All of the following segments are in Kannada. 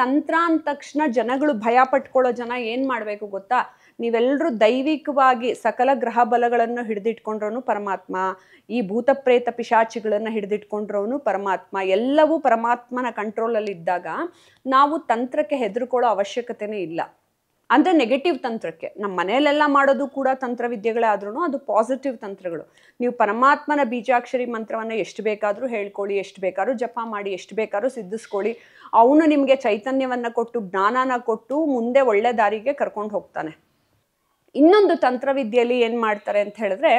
ತಂತ್ರ ಅಂದ ತಕ್ಷಣ ಜನಗಳು ಭಯ ಪಟ್ಕೊಳ್ಳೋ ಜನ ಏನು ಮಾಡಬೇಕು ಗೊತ್ತಾ ನೀವೆಲ್ಲರೂ ದೈವಿಕವಾಗಿ ಸಕಲ ಗ್ರಹ ಬಲಗಳನ್ನು ಹಿಡಿದಿಟ್ಕೊಂಡ್ರವನು ಪರಮಾತ್ಮ ಈ ಭೂತ ಪ್ರೇತ ಪಿಶಾಚಿಗಳನ್ನು ಹಿಡಿದಿಟ್ಕೊಂಡ್ರವನು ಪರಮಾತ್ಮ ಎಲ್ಲವೂ ಪರಮಾತ್ಮನ ಇದ್ದಾಗ ನಾವು ತಂತ್ರಕ್ಕೆ ಹೆದರ್ಕೊಳ್ಳೋ ಅವಶ್ಯಕತೆನೇ ಇಲ್ಲ ಅಂದರೆ ನೆಗೆಟಿವ್ ತಂತ್ರಕ್ಕೆ ನಮ್ಮ ಮನೆಯಲ್ಲೆಲ್ಲ ಮಾಡೋದು ಕೂಡ ತಂತ್ರವಿದ್ಯೆಗಳೇ ಆದ್ರೂ ಅದು ಪಾಸಿಟಿವ್ ತಂತ್ರಗಳು ನೀವು ಪರಮಾತ್ಮನ ಬೀಜಾಕ್ಷರಿ ಮಂತ್ರವನ್ನು ಎಷ್ಟು ಬೇಕಾದರೂ ಹೇಳ್ಕೊಳ್ಳಿ ಎಷ್ಟು ಬೇಕಾದ್ರೂ ಜಪ ಮಾಡಿ ಎಷ್ಟು ಬೇಕಾದ್ರೂ ಸಿದ್ಧಿಸ್ಕೊಳ್ಳಿ ಅವನು ನಿಮಗೆ ಚೈತನ್ಯವನ್ನು ಕೊಟ್ಟು ಜ್ಞಾನನ ಕೊಟ್ಟು ಮುಂದೆ ಒಳ್ಳೆ ದಾರಿಗೆ ಕರ್ಕೊಂಡು ಹೋಗ್ತಾನೆ ಇನ್ನೊಂದು ತಂತ್ರವಿದ್ಯೆಯಲ್ಲಿ ಏನು ಮಾಡ್ತಾರೆ ಅಂತ ಹೇಳಿದ್ರೆ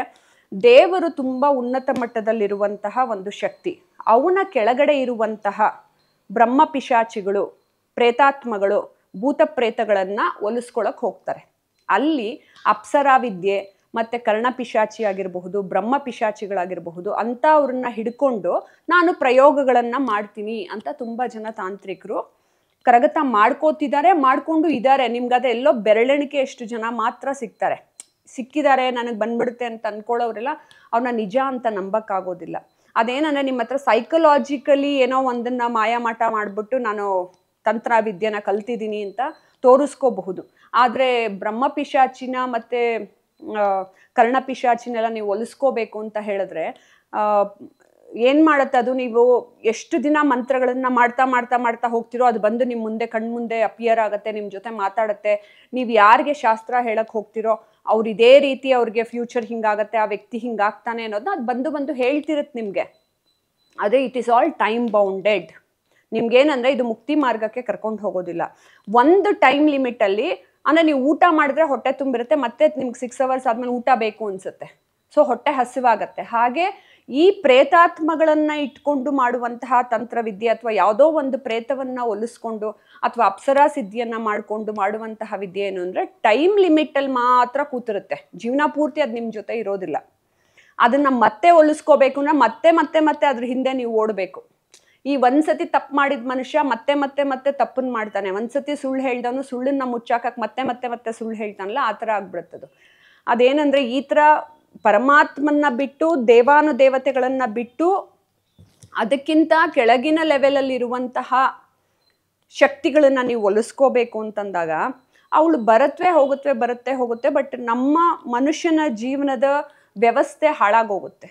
ದೇವರು ತುಂಬ ಉನ್ನತ ಮಟ್ಟದಲ್ಲಿರುವಂತಹ ಒಂದು ಶಕ್ತಿ ಅವನ ಕೆಳಗಡೆ ಇರುವಂತಹ ಬ್ರಹ್ಮ ಪಿಶಾಚಿಗಳು ಪ್ರೇತಾತ್ಮಗಳು ಭೂತ ಪ್ರೇತಗಳನ್ನು ಒಲಿಸ್ಕೊಳಕ್ಕೆ ಹೋಗ್ತಾರೆ ಅಲ್ಲಿ ಅಪ್ಸರಾ ವಿದ್ಯೆ ಮತ್ತು ಕರ್ಣ ಪಿಶಾಚಿ ಆಗಿರಬಹುದು ಬ್ರಹ್ಮ ಪಿಶಾಚಿಗಳಾಗಿರಬಹುದು ಅಂತ ಅವ್ರನ್ನ ಹಿಡ್ಕೊಂಡು ನಾನು ಪ್ರಯೋಗಗಳನ್ನು ಮಾಡ್ತೀನಿ ಅಂತ ತುಂಬ ಜನ ತಾಂತ್ರಿಕರು ಕರಗತ ಮಾಡ್ಕೋತಿದ್ದಾರೆ ಮಾಡ್ಕೊಂಡು ಇದ್ದಾರೆ ನಿಮ್ಗದ ಎಲ್ಲೋ ಬೆರಳೆಣಿಕೆ ಎಷ್ಟು ಜನ ಮಾತ್ರ ಸಿಗ್ತಾರೆ ಸಿಕ್ಕಿದ್ದಾರೆ ನನಗೆ ಬಂದ್ಬಿಡುತ್ತೆ ಅಂತ ಅಂದ್ಕೊಳ್ಳೋರೆಲ್ಲ ಅವ್ರನ್ನ ನಿಜ ಅಂತ ನಂಬಕ್ಕಾಗೋದಿಲ್ಲ ಅದೇನಂದ್ರೆ ನಿಮ್ಮ ಹತ್ರ ಸೈಕಲಾಜಿಕಲಿ ಏನೋ ಒಂದನ್ನು ಮಾಯಾಮಾಟ ಮಾಡಿಬಿಟ್ಟು ನಾನು ತಂತ್ರ ವಿದ್ಯೆನ ಕಲ್ತಿದ್ದೀನಿ ಅಂತ ತೋರಿಸ್ಕೋಬಹುದು ಆದರೆ ಬ್ರಹ್ಮ ಪಿಶಾಚಿನ ಮತ್ತು ಕರ್ಣ ಪಿಶಾಚಿನೆಲ್ಲ ನೀವು ಒಲಿಸ್ಕೋಬೇಕು ಅಂತ ಹೇಳಿದ್ರೆ ಏನು ಮಾಡುತ್ತೆ ಅದು ನೀವು ಎಷ್ಟು ದಿನ ಮಂತ್ರಗಳನ್ನು ಮಾಡ್ತಾ ಮಾಡ್ತಾ ಮಾಡ್ತಾ ಹೋಗ್ತಿರೋ ಅದು ಬಂದು ನಿಮ್ಮ ಮುಂದೆ ಕಣ್ಮುಂದೆ ಅಪಿಯರ್ ಆಗುತ್ತೆ ನಿಮ್ಮ ಜೊತೆ ಮಾತಾಡುತ್ತೆ ನೀವು ಯಾರಿಗೆ ಶಾಸ್ತ್ರ ಹೇಳಕ್ಕೆ ಹೋಗ್ತಿರೋ ಅವ್ರು ಇದೇ ರೀತಿ ಅವ್ರಿಗೆ ಫ್ಯೂಚರ್ ಹಿಂಗಾಗತ್ತೆ ಆ ವ್ಯಕ್ತಿ ಹಿಂಗಾಗ್ತಾನೆ ಅನ್ನೋದನ್ನ ಅದು ಬಂದು ಬಂದು ಹೇಳ್ತಿರುತ್ತೆ ನಿಮಗೆ ಅದೇ it is all time bounded ಏನಂದ್ರೆ ಇದು ಮುಕ್ತಿ ಮಾರ್ಗಕ್ಕೆ ಕರ್ಕೊಂಡು ಹೋಗೋದಿಲ್ಲ ಒಂದು ಟೈಮ್ ಲಿಮಿಟ್ ಅಲ್ಲಿ ಅಂದ್ರೆ ನೀವು ಊಟ ಮಾಡಿದ್ರೆ ಹೊಟ್ಟೆ ತುಂಬಿರುತ್ತೆ ಮತ್ತೆ ನಿಮ್ಗೆ ಸಿಕ್ಸ್ ಅವರ್ಸ್ ಆದ್ಮೇಲೆ ಊಟ ಬೇಕು ಅನ್ಸುತ್ತೆ ಸೊ ಹೊಟ್ಟೆ ಹಸಿವಾಗತ್ತೆ ಹಾಗೆ ಈ ಪ್ರೇತಾತ್ಮಗಳನ್ನ ಇಟ್ಕೊಂಡು ಮಾಡುವಂತಹ ತಂತ್ರವಿದ್ಯೆ ಅಥವಾ ಯಾವುದೋ ಒಂದು ಪ್ರೇತವನ್ನ ಒಲಿಸ್ಕೊಂಡು ಅಥವಾ ಅಪ್ಸರಾ ಸಿದ್ಧಿಯನ್ನ ಮಾಡಿಕೊಂಡು ಮಾಡುವಂತಹ ವಿದ್ಯೆ ಏನು ಅಂದ್ರೆ ಟೈಮ್ ಲಿಮಿಟ್ ಅಲ್ಲಿ ಮಾತ್ರ ಕೂತಿರುತ್ತೆ ಜೀವನ ಪೂರ್ತಿ ಅದು ನಿಮ್ಮ ಜೊತೆ ಇರೋದಿಲ್ಲ ಅದನ್ನ ಮತ್ತೆ ಒಲಿಸ್ಕೋಬೇಕು ಅಂದ್ರೆ ಮತ್ತೆ ಮತ್ತೆ ಮತ್ತೆ ಅದ್ರ ಹಿಂದೆ ನೀವು ಓಡಬೇಕು ಈ ಒಂದ್ಸತಿ ತಪ್ಪು ಮಾಡಿದ ಮನುಷ್ಯ ಮತ್ತೆ ಮತ್ತೆ ಮತ್ತೆ ತಪ್ಪನ್ನು ಮಾಡ್ತಾನೆ ಒಂದ್ಸತಿ ಸುಳ್ಳು ಹೇಳ್ದವನು ಸುಳ್ಳನ್ನ ಮುಚ್ಚಾಕಕ್ಕೆ ಮತ್ತೆ ಮತ್ತೆ ಮತ್ತೆ ಸುಳ್ಳು ಹೇಳ್ತಾನಲ್ಲ ಆ ಥರ ಆಗ್ಬಿಡುತ್ತದು ಅದೇನಂದ್ರೆ ಈ ಥರ ಪರಮಾತ್ಮನ್ನ ಬಿಟ್ಟು ದೇವಾನು ದೇವತೆಗಳನ್ನು ಬಿಟ್ಟು ಅದಕ್ಕಿಂತ ಕೆಳಗಿನ ಇರುವಂತಹ ಶಕ್ತಿಗಳನ್ನ ನೀವು ಒಲಿಸ್ಕೋಬೇಕು ಅಂತಂದಾಗ ಅವಳು ಬರತ್ವೆ ಹೋಗುತ್ತೆ ಬರುತ್ತೆ ಹೋಗುತ್ತೆ ಬಟ್ ನಮ್ಮ ಮನುಷ್ಯನ ಜೀವನದ ವ್ಯವಸ್ಥೆ ಹಾಳಾಗೋಗುತ್ತೆ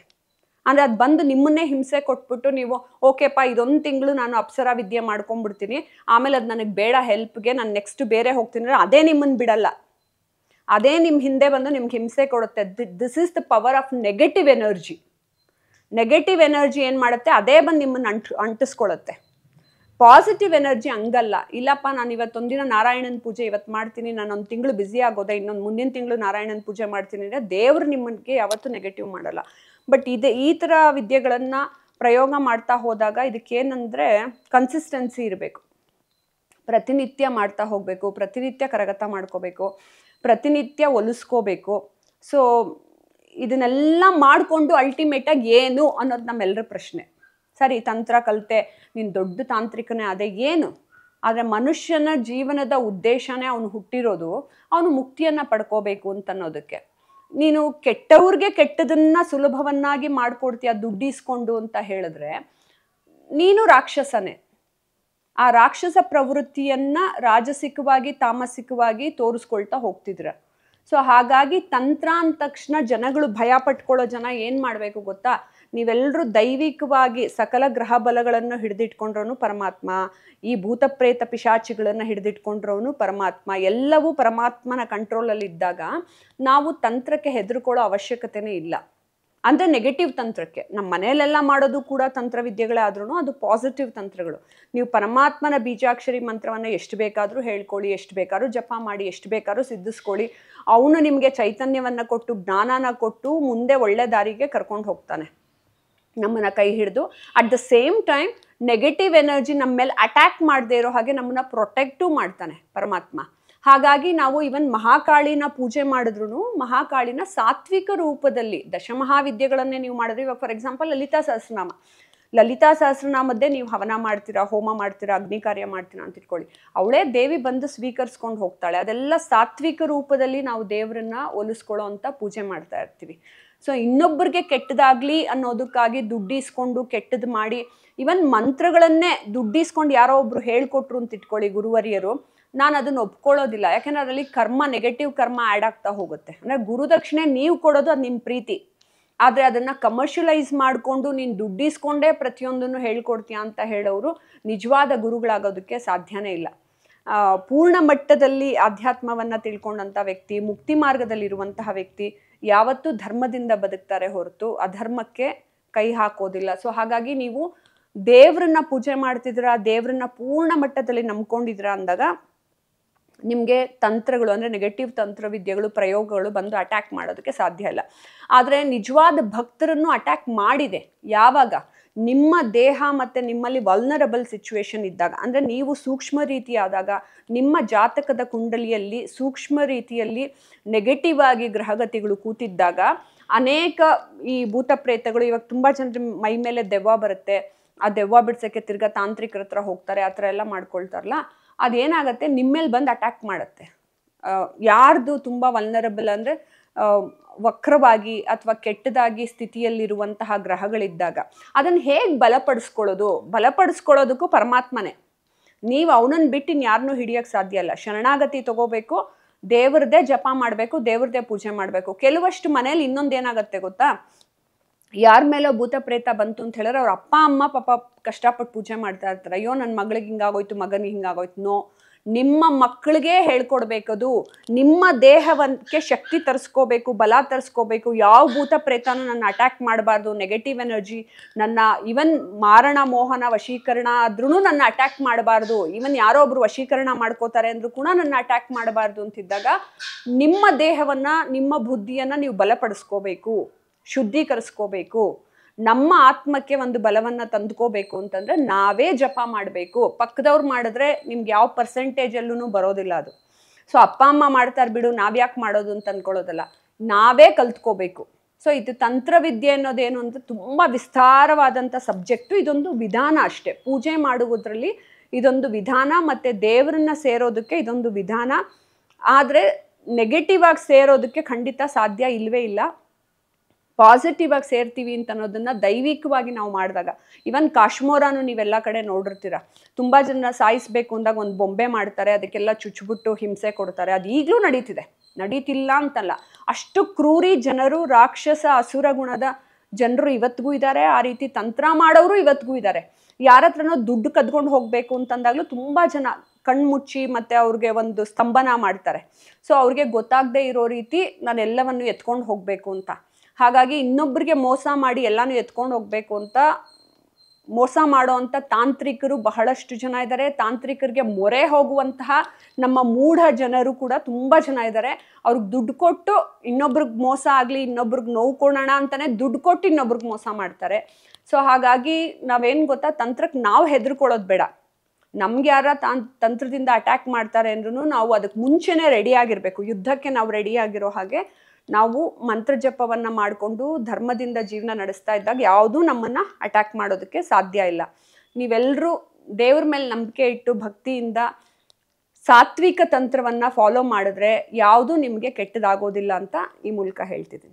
ಅಂದರೆ ಅದು ಬಂದು ನಿಮ್ಮನ್ನೇ ಹಿಂಸೆ ಕೊಟ್ಬಿಟ್ಟು ನೀವು ಓಕೆಪ್ಪ ಇದೊಂದು ತಿಂಗಳು ನಾನು ಅಪ್ಸರ ವಿದ್ಯೆ ಮಾಡ್ಕೊಂಡ್ಬಿಡ್ತೀನಿ ಆಮೇಲೆ ಅದು ನನಗೆ ಬೇಡ ಹೆಲ್ಪ್ಗೆ ನಾನು ನೆಕ್ಸ್ಟ್ ಬೇರೆ ಹೋಗ್ತೀನಿ ಅದೇ ನಿಮ್ಮನ್ನು ಬಿಡಲ್ಲ ಅದೇ ನಿಮ್ಮ ಹಿಂದೆ ಬಂದು ನಿಮ್ಗೆ ಹಿಂಸೆ ಕೊಡುತ್ತೆ this is the power of negative energy negative energy ಏನು ಮಾಡುತ್ತೆ ಅದೇ ಬಂದು ನಿಮ್ಮನ್ನು ಅಂಟು ಅಂಟಿಸ್ಕೊಳತ್ತೆ ಪಾಸಿಟಿವ್ ಎನರ್ಜಿ ಹಂಗಲ್ಲ ಇಲ್ಲಪ್ಪ ನಾನು ಇವತ್ತೊಂದಿನ ನಾರಾಯಣನ ಪೂಜೆ ಇವತ್ತು ಮಾಡ್ತೀನಿ ನಾನು ಒಂದು ತಿಂಗಳು ಬ್ಯುಸಿ ಆಗೋದೆ ಇನ್ನೊಂದು ಮುಂದಿನ ತಿಂಗಳು ನಾರಾಯಣನ ಪೂಜೆ ಮಾಡ್ತೀನಿ ಅಂದರೆ ದೇವರು ನಿಮಗೆ ಯಾವತ್ತೂ ನೆಗೆಟಿವ್ ಮಾಡಲ್ಲ ಬಟ್ ಇದೆ ಈ ಥರ ವಿದ್ಯೆಗಳನ್ನು ಪ್ರಯೋಗ ಮಾಡ್ತಾ ಹೋದಾಗ ಇದಕ್ಕೇನಂದರೆ ಕನ್ಸಿಸ್ಟೆನ್ಸಿ ಇರಬೇಕು ಪ್ರತಿನಿತ್ಯ ಮಾಡ್ತಾ ಹೋಗಬೇಕು ಪ್ರತಿನಿತ್ಯ ಕರಗತ ಮಾಡ್ಕೋಬೇಕು ಪ್ರತಿನಿತ್ಯ ಒಲಿಸ್ಕೋಬೇಕು ಸೊ ಇದನ್ನೆಲ್ಲ ಮಾಡಿಕೊಂಡು ಅಲ್ಟಿಮೇಟಾಗಿ ಏನು ಅನ್ನೋದು ನಮ್ಮೆಲ್ಲರ ಪ್ರಶ್ನೆ ಸರಿ ತಂತ್ರ ಕಲಿತೆ ನೀನು ದೊಡ್ಡ ತಾಂತ್ರಿಕನೇ ಅದೇ ಏನು ಆದರೆ ಮನುಷ್ಯನ ಜೀವನದ ಉದ್ದೇಶನೇ ಅವನು ಹುಟ್ಟಿರೋದು ಅವನು ಮುಕ್ತಿಯನ್ನು ಪಡ್ಕೋಬೇಕು ಅಂತನ್ನೋದಕ್ಕೆ ನೀನು ಕೆಟ್ಟವ್ರಿಗೆ ಕೆಟ್ಟದನ್ನ ಸುಲಭವನ್ನಾಗಿ ಮಾಡ್ಕೊಡ್ತೀಯ ದುಡ್ಡಿಸ್ಕೊಂಡು ಅಂತ ಹೇಳಿದ್ರೆ ನೀನು ರಾಕ್ಷಸನೇ ಆ ರಾಕ್ಷಸ ಪ್ರವೃತ್ತಿಯನ್ನ ರಾಜಸಿಕವಾಗಿ ತಾಮಸಿಕವಾಗಿ ತೋರಿಸ್ಕೊಳ್ತಾ ಹೋಗ್ತಿದ್ರ ಸೊ ಹಾಗಾಗಿ ತಂತ್ರ ಅಂದ ತಕ್ಷಣ ಜನಗಳು ಭಯ ಪಟ್ಕೊಳ್ಳೋ ಜನ ಏನು ಮಾಡಬೇಕು ಗೊತ್ತಾ ನೀವೆಲ್ಲರೂ ದೈವಿಕವಾಗಿ ಸಕಲ ಗ್ರಹ ಬಲಗಳನ್ನು ಹಿಡಿದಿಟ್ಕೊಂಡ್ರೂ ಪರಮಾತ್ಮ ಈ ಭೂತ ಪ್ರೇತ ಪಿಶಾಚಿಗಳನ್ನು ಹಿಡಿದಿಟ್ಕೊಂಡ್ರವನು ಪರಮಾತ್ಮ ಎಲ್ಲವೂ ಪರಮಾತ್ಮನ ಕಂಟ್ರೋಲಲ್ಲಿ ಇದ್ದಾಗ ನಾವು ತಂತ್ರಕ್ಕೆ ಹೆದರ್ಕೊಳ್ಳೋ ಅವಶ್ಯಕತೆನೇ ಇಲ್ಲ ಅಂದರೆ ನೆಗೆಟಿವ್ ತಂತ್ರಕ್ಕೆ ನಮ್ಮ ಮನೆಯಲ್ಲೆಲ್ಲ ಮಾಡೋದು ಕೂಡ ತಂತ್ರವಿದ್ಯೆಗಳೇ ಆದ್ರೂ ಅದು ಪಾಸಿಟಿವ್ ತಂತ್ರಗಳು ನೀವು ಪರಮಾತ್ಮನ ಬೀಜಾಕ್ಷರಿ ಮಂತ್ರವನ್ನು ಎಷ್ಟು ಬೇಕಾದರೂ ಹೇಳ್ಕೊಳ್ಳಿ ಎಷ್ಟು ಬೇಕಾದ್ರೂ ಜಪ ಮಾಡಿ ಎಷ್ಟು ಬೇಕಾದ್ರೂ ಸಿದ್ಧಿಸ್ಕೊಳ್ಳಿ ಅವನು ನಿಮಗೆ ಚೈತನ್ಯವನ್ನು ಕೊಟ್ಟು ಜ್ಞಾನನ ಕೊಟ್ಟು ಮುಂದೆ ಒಳ್ಳೆ ದಾರಿಗೆ ಕರ್ಕೊಂಡು ಹೋಗ್ತಾನೆ ನಮ್ಮನ್ನು ಕೈ ಹಿಡಿದು at the same time negative energy ನಮ್ಮ ಮೇಲೆ ಅಟ್ಯಾಕ್ ಮಾಡದೇ ಇರೋ ಹಾಗೆ ನಮ್ಮನ್ನು ಪ್ರೊಟೆಕ್ಟು ಮಾಡ್ತಾನೆ ಪರಮಾತ್ಮ ಹಾಗಾಗಿ ನಾವು ಇವನ್ ಮಹಾಕಾಳಿನ ಪೂಜೆ ಮಾಡಿದ್ರು ಮಹಾಕಾಳಿನ ಸಾತ್ವಿಕ ರೂಪದಲ್ಲಿ ದಶಮಹಾವಿದ್ಯೆಗಳನ್ನೇ ನೀವು ಮಾಡಿದ್ರೆ ಇವಾಗ ಫಾರ್ ಎಕ್ಸಾಂಪಲ್ ಲಲಿತಾ ಸಹಸ್ರನಾಮ ಲಲಿತಾ ಸಹಸ್ರನಾಮದ್ದೇ ನೀವು ಹವನ ಮಾಡ್ತೀರಾ ಹೋಮ ಮಾಡ್ತೀರಾ ಅಗ್ನಿ ಕಾರ್ಯ ಮಾಡ್ತೀರಾ ಅಂತ ಇಟ್ಕೊಳ್ಳಿ ಅವಳೇ ದೇವಿ ಬಂದು ಸ್ವೀಕರಿಸ್ಕೊಂಡು ಹೋಗ್ತಾಳೆ ಅದೆಲ್ಲ ಸಾತ್ವಿಕ ರೂಪದಲ್ಲಿ ನಾವು ದೇವರನ್ನ ಒಲಿಸ್ಕೊಳ್ಳೋ ಅಂತ ಪೂಜೆ ಮಾಡ್ತಾ ಇರ್ತೀವಿ ಸೊ ಇನ್ನೊಬ್ಬರಿಗೆ ಕೆಟ್ಟದಾಗ್ಲಿ ಅನ್ನೋದಕ್ಕಾಗಿ ದುಡ್ಡಿಸ್ಕೊಂಡು ಕೆಟ್ಟದ್ದು ಮಾಡಿ ಇವನ್ ಮಂತ್ರಗಳನ್ನೇ ದುಡ್ಡಿಸ್ಕೊಂಡು ಯಾರೋ ಒಬ್ರು ಹೇಳ್ಕೊಟ್ರು ಅಂತ ಇಟ್ಕೊಳ್ಳಿ ಗುರುವರಿಯರು ನಾನು ಅದನ್ನು ಒಪ್ಕೊಳ್ಳೋದಿಲ್ಲ ಯಾಕೆಂದ್ರೆ ಅದರಲ್ಲಿ ಕರ್ಮ ನೆಗೆಟಿವ್ ಕರ್ಮ ಆ್ಯಡ್ ಆಗ್ತಾ ಹೋಗುತ್ತೆ ಅಂದರೆ ಗುರುದಕ್ಷಿಣೆ ನೀವು ಕೊಡೋದು ಅದು ನಿಮ್ಮ ಪ್ರೀತಿ ಆದರೆ ಅದನ್ನು ಕಮರ್ಷಿಯಲೈಸ್ ಮಾಡಿಕೊಂಡು ನೀನು ದುಡ್ಡಿಸ್ಕೊಂಡೇ ಪ್ರತಿಯೊಂದನ್ನು ಹೇಳ್ಕೊಡ್ತೀಯ ಅಂತ ಹೇಳೋರು ನಿಜವಾದ ಗುರುಗಳಾಗೋದಕ್ಕೆ ಸಾಧ್ಯನೇ ಇಲ್ಲ ಪೂರ್ಣ ಮಟ್ಟದಲ್ಲಿ ಆಧ್ಯಾತ್ಮವನ್ನು ತಿಳ್ಕೊಂಡಂಥ ವ್ಯಕ್ತಿ ಮುಕ್ತಿ ಮಾರ್ಗದಲ್ಲಿರುವಂತಹ ವ್ಯಕ್ತಿ ಯಾವತ್ತೂ ಧರ್ಮದಿಂದ ಬದುಕ್ತಾರೆ ಹೊರತು ಅಧರ್ಮಕ್ಕೆ ಕೈ ಹಾಕೋದಿಲ್ಲ ಸೊ ಹಾಗಾಗಿ ನೀವು ದೇವ್ರನ್ನ ಪೂಜೆ ಮಾಡ್ತಿದ್ರ ದೇವ್ರನ್ನ ಪೂರ್ಣ ಮಟ್ಟದಲ್ಲಿ ನಂಬ್ಕೊಂಡಿದ್ರ ಅಂದಾಗ ನಿಮಗೆ ತಂತ್ರಗಳು ಅಂದರೆ ನೆಗೆಟಿವ್ ತಂತ್ರವಿದ್ಯೆಗಳು ಪ್ರಯೋಗಗಳು ಬಂದು ಅಟ್ಯಾಕ್ ಮಾಡೋದಕ್ಕೆ ಸಾಧ್ಯ ಇಲ್ಲ ಆದರೆ ನಿಜವಾದ ಭಕ್ತರನ್ನು ಅಟ್ಯಾಕ್ ಮಾಡಿದೆ ಯಾವಾಗ ನಿಮ್ಮ ದೇಹ ಮತ್ತು ನಿಮ್ಮಲ್ಲಿ ವಲ್ನರಬಲ್ ಸಿಚುವೇಶನ್ ಇದ್ದಾಗ ಅಂದರೆ ನೀವು ಸೂಕ್ಷ್ಮ ರೀತಿಯಾದಾಗ ನಿಮ್ಮ ಜಾತಕದ ಕುಂಡಲಿಯಲ್ಲಿ ಸೂಕ್ಷ್ಮ ರೀತಿಯಲ್ಲಿ ನೆಗೆಟಿವ್ ಆಗಿ ಗ್ರಹಗತಿಗಳು ಕೂತಿದ್ದಾಗ ಅನೇಕ ಈ ಭೂತ ಪ್ರೇತಗಳು ಇವಾಗ ತುಂಬ ಜನರ ಮೈ ಮೇಲೆ ದೆವ್ವ ಬರುತ್ತೆ ಆ ದೆವ್ವ ಬಿಡ್ಸೋಕ್ಕೆ ತಿರ್ಗಾ ತಾಂತ್ರಿಕರ ಹತ್ರ ಹೋಗ್ತಾರೆ ಆ ಥರ ಎಲ್ಲ ಮಾಡ್ಕೊಳ್ತಾರಲ್ಲ ಅದೇನಾಗುತ್ತೆ ನಿಮ್ಮೇಲೆ ಬಂದು ಅಟ್ಯಾಕ್ ಮಾಡುತ್ತೆ ಯಾರ್ದು ತುಂಬ ವಲ್ನರಬಲ್ ಅಂದರೆ ವಕ್ರವಾಗಿ ಅಥವಾ ಕೆಟ್ಟದಾಗಿ ಸ್ಥಿತಿಯಲ್ಲಿರುವಂತಹ ಗ್ರಹಗಳಿದ್ದಾಗ ಅದನ್ನು ಹೇಗೆ ಬಲಪಡಿಸ್ಕೊಳ್ಳೋದು ಬಲಪಡಿಸ್ಕೊಳ್ಳೋದಕ್ಕೂ ಪರಮಾತ್ಮನೇ ನೀವು ಅವನನ್ನು ಬಿಟ್ಟು ಇನ್ಯಾರನ್ನೂ ಹಿಡಿಯೋಕ್ಕೆ ಸಾಧ್ಯ ಅಲ್ಲ ಶರಣಾಗತಿ ತಗೋಬೇಕು ದೇವ್ರದೇ ಜಪ ಮಾಡಬೇಕು ದೇವ್ರದೇ ಪೂಜೆ ಮಾಡಬೇಕು ಕೆಲವಷ್ಟು ಮನೇಲಿ ಇನ್ನೊಂದೇನಾಗತ್ತೆ ಗೊತ್ತಾ ಯಾರ ಮೇಲೋ ಭೂತ ಪ್ರೇತ ಬಂತು ಅಂತ ಹೇಳಿದ್ರೆ ಅವ್ರ ಅಪ್ಪ ಅಮ್ಮ ಪಾಪ ಕಷ್ಟಪಟ್ಟು ಪೂಜೆ ಮಾಡ್ತಾ ಇರ್ತಾರೆ ಅಯ್ಯೋ ನನ್ನ ಮಗಳಿಗೆ ಹಿಂಗಾಗೋಯ್ತು ಮಗನಿಗೆ ಹಿಂಗಾಗೋಯ್ತು ನೋ ನಿಮ್ಮ ಮಕ್ಕಳಿಗೆ ಹೇಳ್ಕೊಡ್ಬೇಕದು ನಿಮ್ಮ ದೇಹವಕ್ಕೆ ಶಕ್ತಿ ತರಿಸ್ಕೋಬೇಕು ಬಲ ತರಿಸ್ಕೋಬೇಕು ಯಾವ ಭೂತ ಪ್ರೇತನೂ ನನ್ನ ಅಟ್ಯಾಕ್ ಮಾಡಬಾರ್ದು ನೆಗೆಟಿವ್ ಎನರ್ಜಿ ನನ್ನ ಇವನ್ ಮಾರಣ ಮೋಹನ ವಶೀಕರಣ ಆದ್ರೂ ನನ್ನ ಅಟ್ಯಾಕ್ ಮಾಡಬಾರ್ದು ಇವನ್ ಯಾರೋ ಒಬ್ರು ವಶೀಕರಣ ಮಾಡ್ಕೋತಾರೆ ಅಂದ್ರೂ ಕೂಡ ನನ್ನ ಅಟ್ಯಾಕ್ ಮಾಡಬಾರ್ದು ಅಂತಿದ್ದಾಗ ನಿಮ್ಮ ದೇಹವನ್ನು ನಿಮ್ಮ ಬುದ್ಧಿಯನ್ನು ನೀವು ಬಲಪಡಿಸ್ಕೋಬೇಕು ಶುದ್ಧೀಕರಿಸ್ಕೋಬೇಕು ನಮ್ಮ ಆತ್ಮಕ್ಕೆ ಒಂದು ಬಲವನ್ನ ತಂದುಕೋಬೇಕು ಅಂತಂದ್ರೆ ನಾವೇ ಜಪ ಮಾಡಬೇಕು ಪಕ್ಕದವ್ರು ಮಾಡಿದ್ರೆ ನಿಮ್ಗೆ ಯಾವ ಪರ್ಸೆಂಟೇಜಲ್ಲೂ ಬರೋದಿಲ್ಲ ಅದು ಸೊ ಅಪ್ಪ ಅಮ್ಮ ಮಾಡ್ತಾರೆ ಬಿಡು ಯಾಕೆ ಮಾಡೋದು ಅಂತ ಅನ್ಕೊಳ್ಳೋದಲ್ಲ ನಾವೇ ಕಲ್ತ್ಕೋಬೇಕು ಸೊ ಇದು ತಂತ್ರವಿದ್ಯೆ ಅನ್ನೋದೇನು ಅಂತ ತುಂಬ ವಿಸ್ತಾರವಾದಂಥ ಸಬ್ಜೆಕ್ಟು ಇದೊಂದು ವಿಧಾನ ಅಷ್ಟೇ ಪೂಜೆ ಮಾಡುವುದರಲ್ಲಿ ಇದೊಂದು ವಿಧಾನ ಮತ್ತು ದೇವರನ್ನ ಸೇರೋದಕ್ಕೆ ಇದೊಂದು ವಿಧಾನ ಆದರೆ ನೆಗೆಟಿವ್ ಆಗಿ ಸೇರೋದಕ್ಕೆ ಖಂಡಿತ ಸಾಧ್ಯ ಇಲ್ಲವೇ ಇಲ್ಲ ಪಾಸಿಟಿವ್ ಆಗಿ ಸೇರ್ತೀವಿ ಅಂತ ಅನ್ನೋದನ್ನ ದೈವಿಕವಾಗಿ ನಾವು ಮಾಡಿದಾಗ ಇವನ್ ಕಾಶ್ಮೋರಾನು ನೀವೆಲ್ಲ ಕಡೆ ನೋಡಿರ್ತೀರ ತುಂಬಾ ಜನ ಸಾಯಿಸ್ಬೇಕು ಅಂದಾಗ ಒಂದು ಬೊಂಬೆ ಮಾಡ್ತಾರೆ ಅದಕ್ಕೆಲ್ಲ ಚುಚ್ಬಿಟ್ಟು ಹಿಂಸೆ ಕೊಡ್ತಾರೆ ಅದು ಈಗಲೂ ನಡೀತಿದೆ ನಡೀತಿಲ್ಲ ಅಂತಲ್ಲ ಅಷ್ಟು ಕ್ರೂರಿ ಜನರು ರಾಕ್ಷಸ ಅಸುರ ಗುಣದ ಜನರು ಇವತ್ತಿಗೂ ಇದ್ದಾರೆ ಆ ರೀತಿ ತಂತ್ರ ಮಾಡೋರು ಇವತ್ತಿಗೂ ಇದ್ದಾರೆ ಯಾರ ಹತ್ರನೋ ದುಡ್ಡು ಕದ್ಕೊಂಡು ಹೋಗಬೇಕು ಅಂತಂದಾಗ್ಲೂ ತುಂಬಾ ಜನ ಕಣ್ಮುಚ್ಚಿ ಮತ್ತೆ ಅವ್ರಿಗೆ ಒಂದು ಸ್ತಂಭನ ಮಾಡ್ತಾರೆ ಸೊ ಅವ್ರಿಗೆ ಗೊತ್ತಾಗದೆ ಇರೋ ರೀತಿ ನಾನೆಲ್ಲವನ್ನು ಎತ್ಕೊಂಡು ಹೋಗಬೇಕು ಅಂತ ಹಾಗಾಗಿ ಇನ್ನೊಬ್ಬರಿಗೆ ಮೋಸ ಮಾಡಿ ಎಲ್ಲಾನು ಎತ್ಕೊಂಡು ಹೋಗ್ಬೇಕು ಅಂತ ಮೋಸ ಮಾಡುವಂಥ ತಾಂತ್ರಿಕರು ಬಹಳಷ್ಟು ಜನ ಇದ್ದಾರೆ ತಾಂತ್ರಿಕರಿಗೆ ಮೊರೆ ಹೋಗುವಂತಹ ನಮ್ಮ ಮೂಢ ಜನರು ಕೂಡ ತುಂಬ ಜನ ಇದ್ದಾರೆ ಅವ್ರಿಗೆ ದುಡ್ಡು ಕೊಟ್ಟು ಇನ್ನೊಬ್ರಿಗೆ ಮೋಸ ಆಗಲಿ ಇನ್ನೊಬ್ರಿಗೆ ನೋವು ಕೊಡೋಣ ಅಂತಲೇ ದುಡ್ಡು ಕೊಟ್ಟು ಇನ್ನೊಬ್ರಿಗೆ ಮೋಸ ಮಾಡ್ತಾರೆ ಸೊ ಹಾಗಾಗಿ ನಾವೇನು ಗೊತ್ತಾ ತಂತ್ರಕ್ಕೆ ನಾವು ಹೆದರ್ಕೊಳ್ಳೋದು ಬೇಡ ನಮ್ಗೆ ಯಾರ ತಾನ್ ತಂತ್ರದಿಂದ ಅಟ್ಯಾಕ್ ಮಾಡ್ತಾರೆ ಅಂದ್ರೂ ನಾವು ಅದಕ್ಕೆ ಮುಂಚೆನೇ ರೆಡಿಯಾಗಿರಬೇಕು ಯುದ್ಧಕ್ಕೆ ನಾವು ಆಗಿರೋ ಹಾಗೆ ನಾವು ಮಂತ್ರ ಜಪವನ್ನು ಮಾಡಿಕೊಂಡು ಧರ್ಮದಿಂದ ಜೀವನ ನಡೆಸ್ತಾ ಇದ್ದಾಗ ಯಾವುದೂ ನಮ್ಮನ್ನ ಅಟ್ಯಾಕ್ ಮಾಡೋದಕ್ಕೆ ಸಾಧ್ಯ ಇಲ್ಲ ನೀವೆಲ್ಲರೂ ದೇವ್ರ ಮೇಲೆ ನಂಬಿಕೆ ಇಟ್ಟು ಭಕ್ತಿಯಿಂದ ಸಾತ್ವಿಕ ತಂತ್ರವನ್ನು ಫಾಲೋ ಮಾಡಿದ್ರೆ ಯಾವುದೂ ನಿಮಗೆ ಕೆಟ್ಟದಾಗೋದಿಲ್ಲ ಅಂತ ಈ ಮೂಲಕ ಹೇಳ್ತಿದ್ದೀನಿ